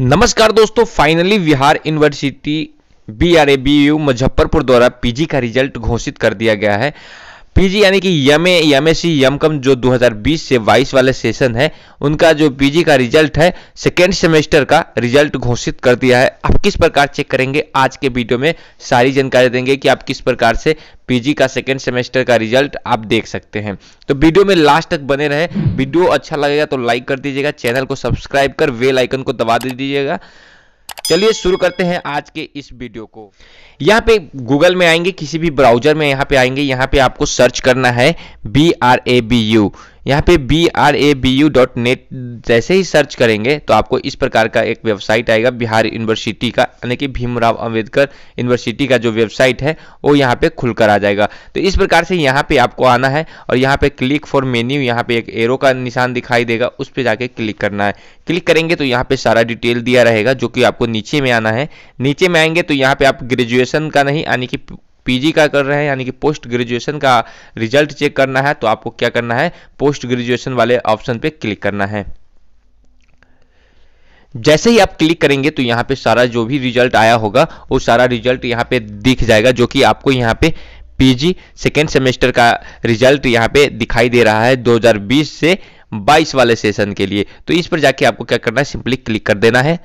नमस्कार दोस्तों finally Bihar university B R A B U Muzaffarpur द्वारा पीजी का रिजल्ट घोषित कर दिया गया है पीजी यानी कि यम ए यम एस सी यम कम जो 2020 से 22 वाले सेशन है उनका जो पीजी का रिजल्ट है सेकेंड सेमेस्टर का रिजल्ट घोषित कर दिया है आप किस प्रकार चेक करेंगे आज के वीडियो में सारी जानकारी देंगे कि आप किस प्रकार से पीजी का सेकेंड सेमेस्टर का रिजल्ट आप देख सकते हैं तो वीडियो में लास्ट तक बने रहे वीडियो अच्छा लगेगा तो लाइक कर दीजिएगा चैनल को सब्सक्राइब कर वेल आइकन को दबा दीजिएगा चलिए शुरू करते हैं आज के इस वीडियो को यहाँ पे गूगल में आएंगे किसी भी ब्राउजर में यहाँ पे आएंगे यहाँ पे आपको सर्च करना है B R A B U यहाँ पे B R A B U dot net जैसे ही सर्च करेंगे तो आपको इस प्रकार का एक वेबसाइट आएगा बिहार यूनिवर्सिटी का यानी कि भीमराव अंबेडकर यूनिवर्सिटी का जो वेबसाइट है वो यहाँ पे खुलकर आ जाएगा तो इस प्रकार से यहाँ पे आपको आना है और यहाँ पे क्लिक फॉर मेन्यू यहाँ पे एक एरो का निशान दिखाई देगा उस पर जाके क्लिक करना है क्लिक करेंगे तो यहाँ पे सारा डिटेल दिया रहेगा जो कि आपको नीचे में आना है नीचे में आएंगे तो यहाँ पे आप ग्रेजुएशन का नहीं यानी कि पीजी का कर रहे हैं यानी कि पोस्ट ग्रेजुएशन का रिजल्ट चेक करना है तो आपको क्या करना है पोस्ट ग्रेजुएशन वाले ऑप्शन पे क्लिक करना है जैसे ही आप क्लिक करेंगे तो यहां पे सारा जो भी रिजल्ट आया होगा वो सारा रिजल्ट यहां पे दिख जाएगा जो कि आपको यहां पे पीजी सेकेंड सेमेस्टर का रिजल्ट यहां पे दिखाई दे रहा है 2020 से 22 वाले सेशन के लिए तो इस पर जाके आपको क्या करना है सिंपली क्लिक कर देना है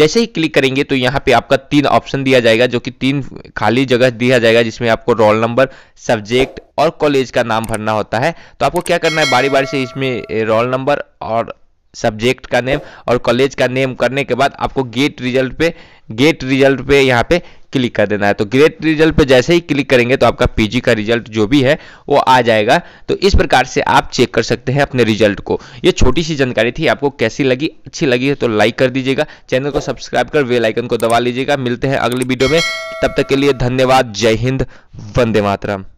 जैसे ही क्लिक करेंगे तो यहाँ पे आपका तीन ऑप्शन दिया जाएगा जो कि तीन खाली जगह दिया जाएगा जिसमें आपको रोल नंबर सब्जेक्ट और कॉलेज का नाम भरना होता है तो आपको क्या करना है बारी बारी से इसमें रोल नंबर और सब्जेक्ट का नेम और कॉलेज का नेम करने के बाद आपको गेट रिजल्ट पे गेट रिजल्ट पे यहाँ पे क्लिक कर देना है तो गेट रिजल्ट पे जैसे ही क्लिक करेंगे तो आपका पीजी का रिजल्ट जो भी है वो आ जाएगा तो इस प्रकार से आप चेक कर सकते हैं अपने रिजल्ट को ये छोटी सी जानकारी थी आपको कैसी लगी अच्छी लगी है तो लाइक कर दीजिएगा चैनल को सब्सक्राइब कर वे आइकन को दबा लीजिएगा मिलते हैं अगली वीडियो में तब तक के लिए धन्यवाद जय हिंद वंदे मातरम